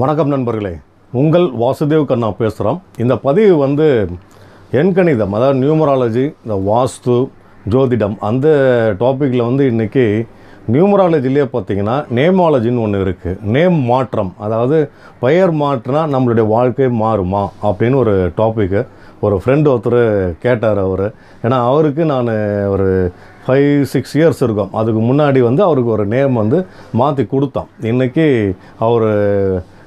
வணக்கம் நண்பர்களே உங்கள் வாசுதேவ் கண்ணா பேசுகிறோம் இந்த பதிவு வந்து எண்கணிதம் அதாவது நியூமராலஜி இந்த வாஸ்து ஜோதிடம் அந்த டாப்பிக்கில் வந்து இன்றைக்கி நியூமராலஜிலேயே பார்த்திங்கன்னா நேமாலஜின்னு ஒன்று இருக்குது நேம் மாற்றம் அதாவது பெயர் மாற்றினா நம்மளுடைய வாழ்க்கை மாறுமா அப்படின்னு ஒரு டாப்பிக்கு ஒரு ஃப்ரெண்டு ஒருத்தர் கேட்டார் அவர் ஏன்னா அவருக்கு நான் ஒரு ஃபைவ் சிக்ஸ் இயர்ஸ் இருக்கும் அதுக்கு முன்னாடி வந்து அவருக்கு ஒரு நேம் வந்து மாற்றி கொடுத்தான் இன்றைக்கி அவர்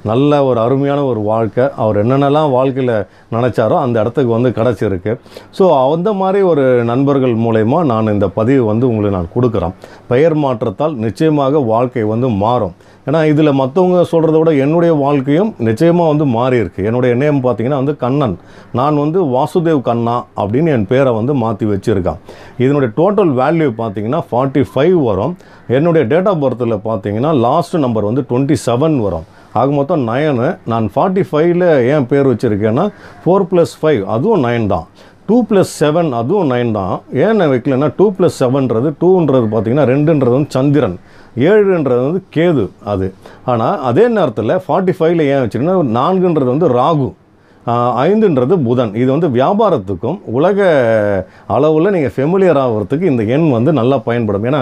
நல்ல ஒரு அருமையான ஒரு வாழ்க்கை அவர் என்னென்னலாம் வாழ்க்கையில் நினச்சாரோ அந்த இடத்துக்கு வந்து கிடச்சிருக்கு ஸோ அந்த மாதிரி ஒரு நண்பர்கள் மூலயமா நான் இந்த பதிவு வந்து உங்களுக்கு நான் கொடுக்குறேன் பெயர் மாற்றத்தால் நிச்சயமாக வாழ்க்கை வந்து மாறும் ஏன்னா இதில் மற்றவங்க சொல்கிறத விட என்னுடைய வாழ்க்கையும் நிச்சயமாக வந்து மாறி இருக்குது என்னுடைய நேம் பார்த்திங்கன்னா வந்து கண்ணன் நான் வந்து வாசுதேவ் கண்ணா அப்படின்னு என் பேரை வந்து மாற்றி வச்சுருக்கான் இதனுடைய டோட்டல் வேல்யூ பார்த்திங்கன்னா ஃபார்ட்டி ஃபைவ் வரும் என்னுடைய டேட் ஆஃப் பர்த்தில் பார்த்திங்கன்னா லாஸ்ட் நம்பர் வந்து டுவெண்ட்டி செவன் வரும் ஆக மொத்தம் நயனு நான் ஃபார்ட்டி ஃபைவ்ல ஏன் பேர் வச்சுருக்கேன்னா ஃபோர் ப்ளஸ் ஃபைவ் அதுவும் நயன் தான் டூ ப்ளஸ் செவன் அதுவும் நைன் தான் ஏன் நான் வைக்கலன்னா டூ ப்ளஸ் செவன்றது டூன்றது பார்த்திங்கன்னா ரெண்டுன்றது வந்து சந்திரன் ஏழுன்றது வந்து கேது அது ஆனால் அதே நேரத்தில் ஃபார்ட்டி ஃபைவ்ல ஏன் வச்சுருக்கேன்னா நான்குன்றது வந்து ராகு ஐந்துன்றது புதன் இது வந்து வியாபாரத்துக்கும் உலக அளவில் நீங்கள் ஃபெமிலியர் ஆகிறதுக்கு இந்த எண் வந்து நல்லா பயன்படும் ஏன்னா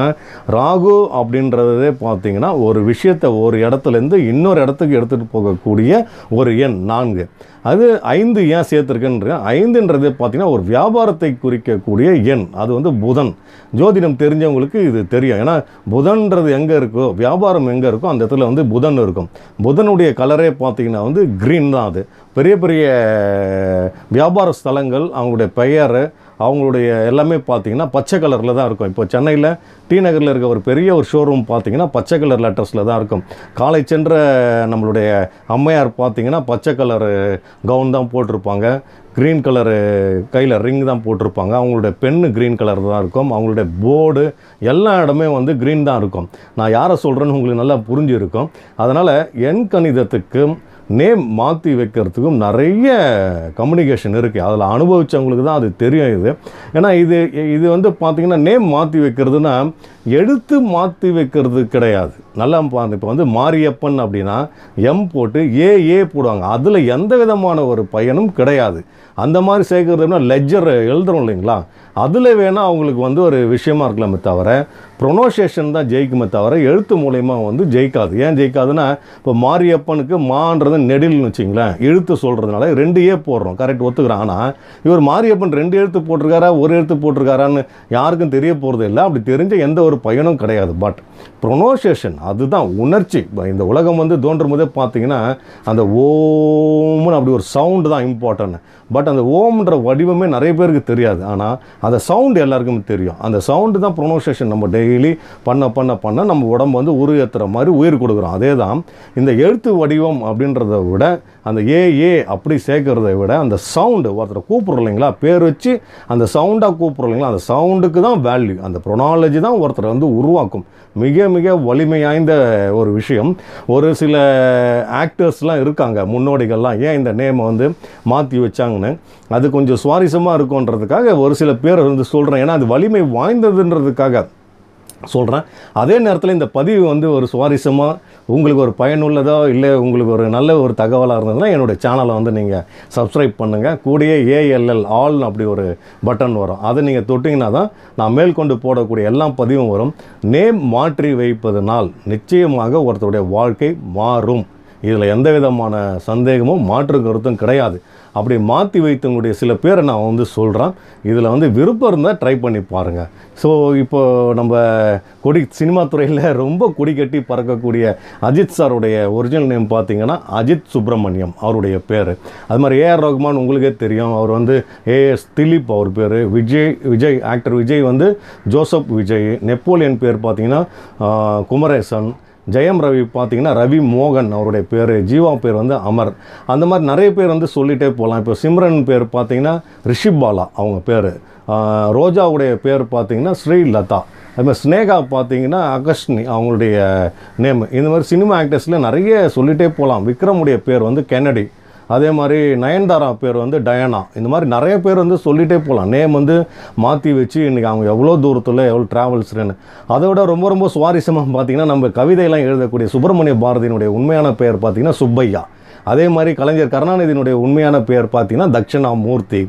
ராகு அப்படின்றதே பார்த்தீங்கன்னா ஒரு விஷயத்தை ஒரு இடத்துலேருந்து இன்னொரு இடத்துக்கு எடுத்துகிட்டு போகக்கூடிய ஒரு எண் நான்கு அது ஐந்து ஏன் சேர்த்துருக்குன்ற ஐந்துன்றது பார்த்திங்கன்னா ஒரு வியாபாரத்தை குறிக்கக்கூடிய எண் அது வந்து புதன் ஜோதிடம் தெரிஞ்சவங்களுக்கு இது தெரியும் ஏன்னா புதன்றது எங்கே இருக்கோ வியாபாரம் எங்கே இருக்கோ அந்த இடத்துல வந்து புதன் இருக்கும் புதனுடைய கலரே பார்த்திங்கன்னா வந்து க்ரீன் தான் அது பெரிய பெரிய வியாபார ஸ்தலங்கள் அவங்களுடைய பெயர் அவங்களுடைய எல்லாமே பார்த்திங்கன்னா பச்சை கலரில் தான் இருக்கும் இப்போ சென்னையில் டி நகரில் இருக்க ஒரு பெரிய ஒரு ஷோரூம் பார்த்தீங்கன்னா பச்சை கலர் லெட்டர்ஸில் தான் இருக்கும் காலை சென்ற நம்மளுடைய அம்மையார் பார்த்திங்கன்னா பச்சை கலரு கவுன் தான் போட்டிருப்பாங்க க்ரீன் கலரு கையில் ரிங் தான் போட்டிருப்பாங்க அவங்களுடைய பெண்ணு க்ரீன் கலர் தான் இருக்கும் அவங்களுடைய போர்டு எல்லா இடமே வந்து க்ரீன் தான் இருக்கும் நான் யாரை சொல்கிறேன்னு உங்களுக்கு நல்லா புரிஞ்சிருக்கும் அதனால் எண் கணிதத்துக்கும் நேம் மாற்றி வைக்கிறதுக்கும் நிறைய கம்யூனிகேஷன் இருக்குது அதில் அனுபவித்தவங்களுக்கு தான் அது தெரியும் இது ஏன்னா இது இது வந்து பார்த்திங்கன்னா நேம் மாற்றி வைக்கிறதுனா எடுத்து மாற்றி வைக்கிறது கிடையாது நல்லா பார்த்து இப்போ வந்து மாரியப்பன் அப்படின்னா எம் போட்டு ஏ ஏ போடுவாங்க அதில் எந்த விதமான ஒரு பயனும் கிடையாது அந்த மாதிரி சேர்க்குறதுனா லெஜர் எழுதுறோம் இல்லைங்களா அதில் வேணால் அவங்களுக்கு வந்து ஒரு விஷயமா இருக்கலாமே தவிர ப்ரொனோசியேஷன் தான் ஜெயிக்குமே தவிர எழுத்து மூலயமா வந்து ஜெயிக்காது ஏன் ஜெயிக்காதுன்னா இப்போ மாரியப்பனுக்கு மான்றது போடுறது நெடில்னு வச்சிங்களேன் எழுத்து சொல்கிறதுனால ரெண்டு ஏ போடுறோம் கரெக்ட் ஒத்துக்கிறான் ஆனால் இவர் மாரியப்பன் ரெண்டு எழுத்து போட்டிருக்காரா ஒரு எழுத்து போட்டிருக்காரான்னு யாருக்கும் தெரிய போகிறது இல்லை அப்படி தெரிஞ்ச எந்த ஒரு பயனும் கிடையாது பட் ப்ரொனோசியேஷன் அதுதான் உணர்ச்சி இந்த உலகம் வந்து தோன்றும் போதே பார்த்தீங்கன்னா அந்த ஓம்னு அப்படி ஒரு சவுண்டு தான் இம்பார்ட்டன்ட் பட் அந்த ஓம்ன்ற வடிவமே நிறைய பேருக்கு தெரியாது ஆனால் அந்த சவுண்டு எல்லாருக்குமே தெரியும் அந்த சவுண்டு தான் ப்ரொனோசியேஷன் நம்ம டெய்லி பண்ண பண்ண பண்ண நம்ம உடம்பு வந்து உருவேற்றுற மாதிரி உயிர் கொடுக்குறோம் அதே தான் இந்த எழுத்து வடிவம் அப்படின்றது சேர்க்குறத விட அந்த ஏ ஏ அப்படி சேர்க்குறத விட அந்த சவுண்டு ஒருத்தர் கூப்பிட்றோம் இல்லைங்களா பேர் வச்சு அந்த சவுண்டாக கூப்பிட்றோம் இல்லைங்களா அந்த சவுண்டுக்கு தான் வேல்யூ அந்த ப்ரொனாலஜி தான் ஒருத்தரை வந்து உருவாக்கும் மிக மிக வலிமை வாய்ந்த ஒரு விஷயம் ஒரு சில ஆக்டர்ஸ்லாம் இருக்காங்க முன்னோடிகள்லாம் ஏன் இந்த நேமை வந்து மாற்றி வச்சாங்கன்னு அது கொஞ்சம் சுவாரஸ்யமாக இருக்குன்றதுக்காக ஒரு சில பேர் வந்து சொல்கிறேன் ஏன்னா அது வலிமை வாய்ந்ததுன்றதுக்காக சொல்கிறேன் அதே நேரத்தில் இந்த பதிவு வந்து ஒரு சுவாரஸ்யமாக உங்களுக்கு ஒரு பயனுள்ளதோ இல்லை உங்களுக்கு ஒரு நல்ல ஒரு தகவலாக இருந்ததுன்னா என்னுடைய சேனலை வந்து நீங்கள் சப்ஸ்கிரைப் பண்ணுங்கள் கூடிய ஏஎல்எல் ஆல்னு அப்படி ஒரு பட்டன் வரும் அதை நீங்கள் தொட்டிங்கன்னா தான் நான் மேற்கொண்டு போடக்கூடிய எல்லா பதிவும் வரும் நேம் மாற்றி வைப்பதனால் நிச்சயமாக ஒருத்தருடைய வாழ்க்கை மாறும் இதில் எந்த விதமான சந்தேகமும் மாற்று கருத்தும் கிடையாது அப்படி மாற்றி வைத்தவங்களுடைய சில பேரை நான் வந்து சொல்கிறேன் இதில் வந்து விருப்பம் இருந்தால் ட்ரை பண்ணி பாருங்கள் ஸோ இப்போ நம்ம கொடி சினிமா துறையில் ரொம்ப கொடி கட்டி பறக்கக்கூடிய அஜித் சாருடைய ஒரிஜினல் நேம் பார்த்திங்கன்னா அஜித் சுப்பிரமணியம் அவருடைய பேர் அது மாதிரி ஏஆர் ரகுமான் உங்களுக்கே தெரியும் அவர் வந்து ஏஎஸ் திலீப் அவர் பேர் விஜய் விஜய் ஆக்டர் விஜய் வந்து ஜோசப் விஜய் நெப்போலியன் பேர் பார்த்திங்கன்னா குமரேசன் ஜெயம் ரவி பார்த்திங்கன்னா ரவி மோகன் அவருடைய பேர் ஜீவா பேர் வந்து அமர் அந்த மாதிரி நிறைய பேர் வந்து சொல்லிகிட்டே போகலாம் இப்போ சிம்ரன் பேர் பார்த்திங்கன்னா ரிஷிபாலா அவங்க பேர் ரோஜாவுடைய பேர் பார்த்திங்கன்னா ஸ்ரீலதா அதுமாதிரி ஸ்னேகா பார்த்தீங்கன்னா அகஷ்னி அவங்களுடைய நேம் இந்த மாதிரி சினிமா ஆக்டர்ஸில் நிறைய சொல்லிகிட்டே போகலாம் விக்ரமுடைய பேர் வந்து கென்னடி அதே மாதிரி நயன்தாரா பேர் வந்து டயனா இந்த மாதிரி நிறைய பேர் வந்து சொல்லிகிட்டே போகலாம் நேம் வந்து மாற்றி வச்சு இன்றைக்கி அவங்க எவ்வளோ தூரத்தில் எவ்வளோ ட்ராவல்ஸ்னு அதை விட ரொம்ப ரொம்ப சுவாரஸ்யமாக பார்த்திங்கன்னா நம்ம கவிதையெல்லாம் எழுதக்கூடிய சுப்பிரமணிய பாரதியினுடைய உண்மையான பெயர் பார்த்திங்கன்னா சுப்பையா அதே மாதிரி கலைஞர் கருணாநிதியினுடைய உண்மையான பெயர் பார்த்திங்கன்னா தட்சிணாமூர்த்தி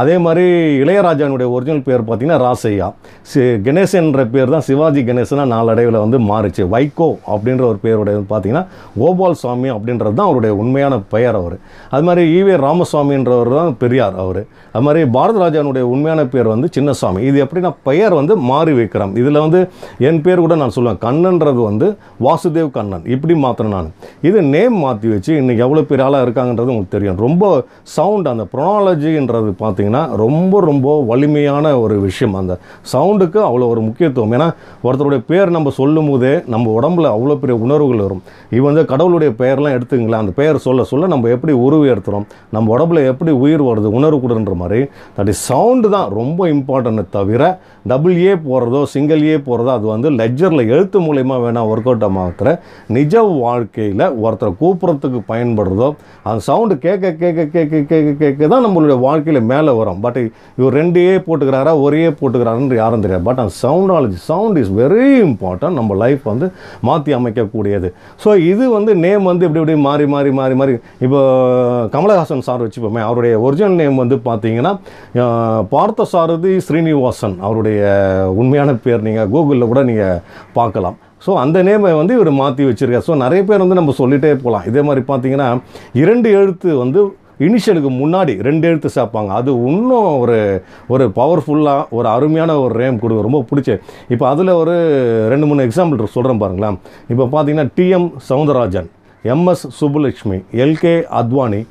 அதே மாதிரி இளையராஜானுடைய ஒரிஜினல் பெயர் பார்த்திங்கன்னா ராசையா சி கணேசன்ற பேர் தான் சிவாஜி கணேசனாக நாளடைவில் வந்து மாறுச்சு வைகோ அப்படின்ற ஒரு பேருடைய பார்த்திங்கன்னா கோபால் சுவாமி அப்படின்றது தான் அவருடைய உண்மையான பெயர் அவர் அது மாதிரி ஈவே ராமசுவாமின்றவர் தான் பெரியார் அவர் அது மாதிரி பாரதராஜானுடைய உண்மையான பேர் வந்து சின்னசாமி இது எப்படின்னா பெயர் வந்து மாறி வைக்கிறோம் இதில் வந்து என் பேர் கூட நான் சொல்லுவேன் கண்ணன்றது வந்து வாசுதேவ் கண்ணன் இப்படி மாத்திரம் நான் இது நேம் மாற்றி வச்சு இன்னைக்கு எவ்வளோ எவ்வளோ பெரிய ஆளாக இருக்காங்கன்றது உங்களுக்கு தெரியும் ரொம்ப சவுண்ட் அந்த ப்ரொனாலஜின்றது பார்த்திங்கன்னா ரொம்ப ரொம்ப வலிமையான ஒரு விஷயம் அந்த சவுண்டுக்கு அவ்வளோ ஒரு முக்கியத்துவம் ஏன்னா ஒருத்தருடைய பேர் நம்ம சொல்லும் போதே நம்ம உடம்புல அவ்வளோ பெரிய உணர்வுகள் வரும் இது வந்து கடவுளுடைய பெயர்லாம் எடுத்துங்களா அந்த பெயர் சொல்ல சொல்ல நம்ம எப்படி எடுத்துகிறோம் நம்ம உடம்புல எப்படி உயிர் வருது உணர்வு கொடுன்ற மாதிரி தட் இஸ் சவுண்டு தான் ரொம்ப இம்பார்ட்டன்ட் தவிர டபுள் ஏ போகிறதோ சிங்கிள் ஏ போகிறதோ அது வந்து லெஜரில் எழுத்து மூலயமா வேணால் ஒர்க் அவுட் ஆகிற நிஜ வாழ்க்கையில் ஒருத்தரை கூப்பிட்றதுக்கு பயன்படும் போடுறதோ அந்த சவுண்டு கேட்க கேட்க கேட்க கேட்க கேட்க தான் நம்மளுடைய வாழ்க்கையில் மேலே வரும் பட் இவர் ரெண்டே போட்டுக்கிறாரா ஒரே போட்டுக்கிறாருன்னு யாரும் தெரியாது பட் அந்த soundology sound is very important நம்ம லைஃப் வந்து மாற்றி அமைக்கக்கூடியது ஸோ இது வந்து நேம் வந்து இப்படி இப்படி மாறி மாறி மாறி மாறி இப்போ கமலஹாசன் சார் வச்சுப்போமே அவருடைய ஒரிஜினல் நேம் வந்து பார்த்தீங்கன்னா பார்த்தசாரதி ஸ்ரீனிவாசன் அவருடைய உண்மையான பேர் நீங்கள் கூகுளில் கூட நீங்கள் பார்க்கலாம் ஸோ அந்த நேமை வந்து இவர் மாற்றி வச்சுருக்கார் ஸோ நிறைய பேர் வந்து நம்ம சொல்லிகிட்டே போகலாம் இதே மாதிரி பார்த்தீங்கன்னா இரண்டு எழுத்து வந்து இனிஷியலுக்கு முன்னாடி ரெண்டு எழுத்து சேர்ப்பாங்க அது இன்னும் ஒரு ஒரு பவர்ஃபுல்லாக ஒரு அருமையான ஒரு ரேம் கொடுக்கும் ரொம்ப பிடிச்சி இப்போ அதில் ஒரு ரெண்டு மூணு எக்ஸாம்பிள் சொல்கிறேன் பாருங்களேன் இப்போ பார்த்தீங்கன்னா T M Soundararajan M S Subbulakshmi L K Advani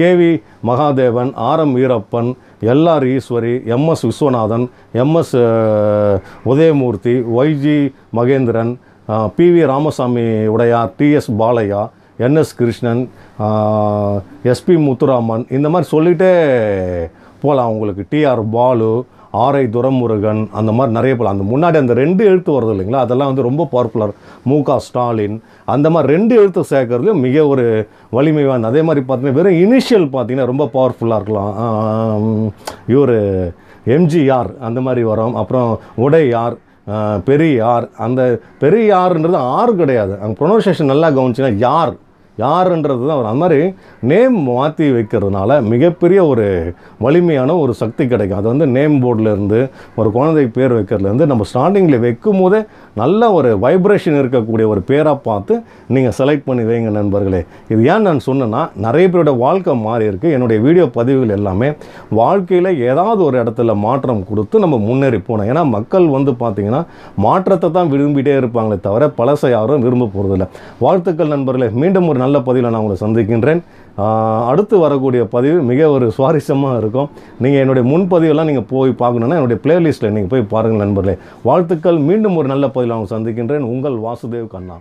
K V Mahadevan R M Veerappan L R Eswari M S Viswanathan M S Udayamoorthy Y G Mahendran P V Ramasamy Udayar T S Balaiah N S Krishnan S P Muthuraman இந்த மாதிரி சொல்லிகிட்டே போகலாம் உங்களுக்கு டிஆர் பாலு ஆரை துரமுருகன் அந்த மாதிரி நிறைய பல அந்த முன்னாடி அந்த ரெண்டு எழுத்து வருது இல்லைங்களா அதெல்லாம் வந்து ரொம்ப பாப்புலர் மு க ஸ்டாலின் அந்த மாதிரி ரெண்டு எழுத்து சேர்க்கறதுலையும் மிக ஒரு வலிமை வாய்ந்த அதே மாதிரி பார்த்தீங்கன்னா வெறும் இனிஷியல் பார்த்தீங்கன்னா ரொம்ப பவர்ஃபுல்லாக இருக்கலாம் இவர் எம்ஜிஆர் அந்த மாதிரி வரும் அப்புறம் உடையார் பெரியார் அந்த பெரியார்ன்றது ஆறு கிடையாது அங்கே ப்ரொனவுன்சியேஷன் நல்லா கவனிச்சுன்னா யார் யாருன்றது தான் அது மாதிரி நேம் மாற்றி வைக்கிறதுனால மிகப்பெரிய ஒரு வலிமையான ஒரு சக்தி கிடைக்கும் அது வந்து நேம் போர்டிலேருந்து ஒரு குழந்தை பேர் வைக்கிறதுலேருந்து நம்ம ஸ்டார்டிங்கில் வைக்கும் போதே நல்ல ஒரு வைப்ரேஷன் இருக்கக்கூடிய ஒரு பேராக பார்த்து நீங்கள் செலக்ட் பண்ணி வைங்க நண்பர்களே இது ஏன் நான் சொன்னேன்னா நிறைய பேரோட வாழ்க்கை மாறி இருக்குது என்னுடைய வீடியோ பதிவுகள் எல்லாமே வாழ்க்கையில் ஏதாவது ஒரு இடத்துல மாற்றம் கொடுத்து நம்ம முன்னேறி போனோம் ஏன்னா மக்கள் வந்து பார்த்திங்கன்னா மாற்றத்தை தான் விரும்பிகிட்டே இருப்பாங்களே தவிர பழசை யாரும் விரும்ப போகிறதில்ல வாழ்த்துக்கள் நண்பர்களே மீண்டும் ஒரு நல்ல பதிவில் நான் உங்களை சந்திக்கின்றேன் அடுத்து வரக்கூடிய பதிவு மிக ஒரு சுவாரஸ்யமாக இருக்கும் நீங்கள் என்னுடைய முன்பதிவெல்லாம் நீங்கள் போய் பார்க்கணுன்னா என்னுடைய பிளேலிஸ்ட்டில் நீங்கள் போய் பாருங்கள் நண்பர்களே வாழ்த்துக்கள் மீண்டும் ஒரு நல்ல பதிவில் அவங்க சந்திக்கின்றேன் உங்கள் வாசுதேவ் கண்ணா